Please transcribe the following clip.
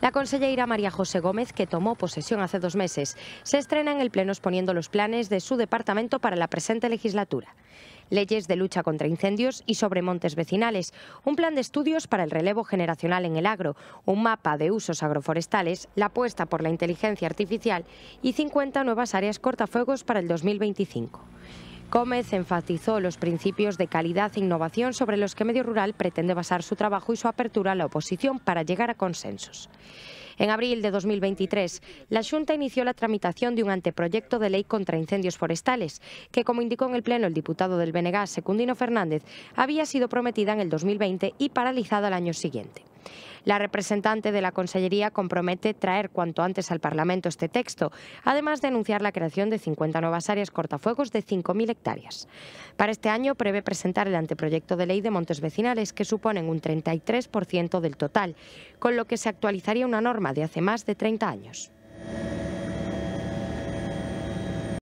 La conselleira María José Gómez, que tomó posesión hace dos meses, se estrena en el Pleno exponiendo los planes de su departamento para la presente legislatura leyes de lucha contra incendios y sobre montes vecinales, un plan de estudios para el relevo generacional en el agro, un mapa de usos agroforestales, la apuesta por la inteligencia artificial y 50 nuevas áreas cortafuegos para el 2025. Gómez enfatizó los principios de calidad e innovación sobre los que Medio Rural pretende basar su trabajo y su apertura a la oposición para llegar a consensos. En abril de 2023, la Junta inició la tramitación de un anteproyecto de ley contra incendios forestales, que, como indicó en el Pleno el diputado del Benegas, Secundino Fernández, había sido prometida en el 2020 y paralizada al año siguiente. La representante de la Consellería compromete traer cuanto antes al Parlamento este texto, además de anunciar la creación de 50 nuevas áreas cortafuegos de 5.000 hectáreas. Para este año prevé presentar el anteproyecto de ley de montes vecinales, que suponen un 33% del total, con lo que se actualizaría una norma de hace más de 30 años.